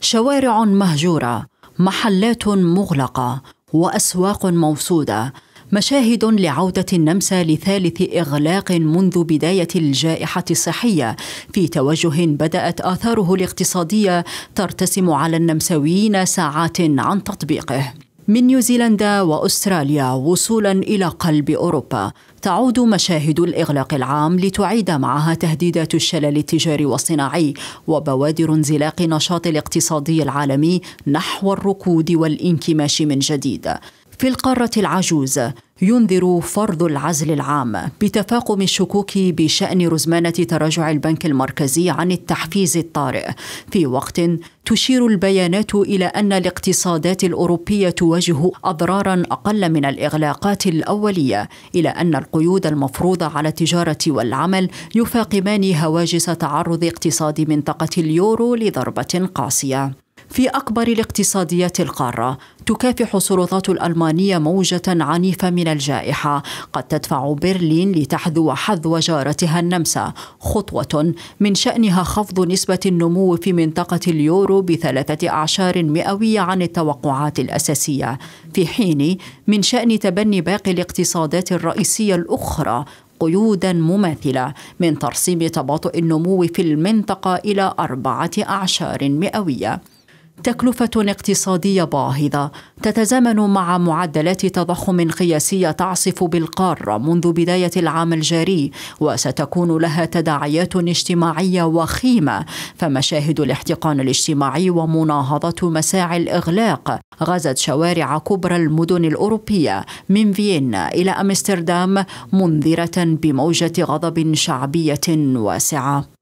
شوارع مهجوره محلات مغلقه واسواق موصوده مشاهد لعودة النمسا لثالث إغلاق منذ بداية الجائحة الصحية في توجه بدأت آثاره الاقتصادية ترتسم على النمساويين ساعات عن تطبيقه من نيوزيلندا واستراليا وصولا الى قلب اوروبا تعود مشاهد الاغلاق العام لتعيد معها تهديدات الشلل التجاري والصناعي وبوادر انزلاق نشاط الاقتصادي العالمي نحو الركود والانكماش من جديد في القارة العجوز ينذر فرض العزل العام بتفاقم الشكوك بشأن رزمانة تراجع البنك المركزي عن التحفيز الطارئ في وقت تشير البيانات إلى أن الاقتصادات الأوروبية تواجه أضرارا أقل من الإغلاقات الأولية إلى أن القيود المفروضة على التجارة والعمل يفاقمان هواجس تعرض اقتصاد منطقة اليورو لضربة قاسية في أكبر الاقتصاديات القارة تكافح السلطات الألمانية موجة عنيفة من الجائحة قد تدفع برلين لتحذو حذو جارتها النمسا خطوة من شأنها خفض نسبة النمو في منطقة اليورو بثلاثة أعشار مئوية عن التوقعات الأساسية في حين من شأن تبني باقي الاقتصادات الرئيسية الأخرى قيودا مماثلة من ترسيم تباطؤ النمو في المنطقة إلى أربعة أعشار مئوية تكلفة اقتصادية باهظة تتزامن مع معدلات تضخم قياسية تعصف بالقارة منذ بداية العام الجاري وستكون لها تداعيات اجتماعية وخيمة فمشاهد الاحتقان الاجتماعي ومناهضة مساعي الإغلاق غزت شوارع كبرى المدن الأوروبية من فيينا إلى أمستردام منذرة بموجة غضب شعبية واسعة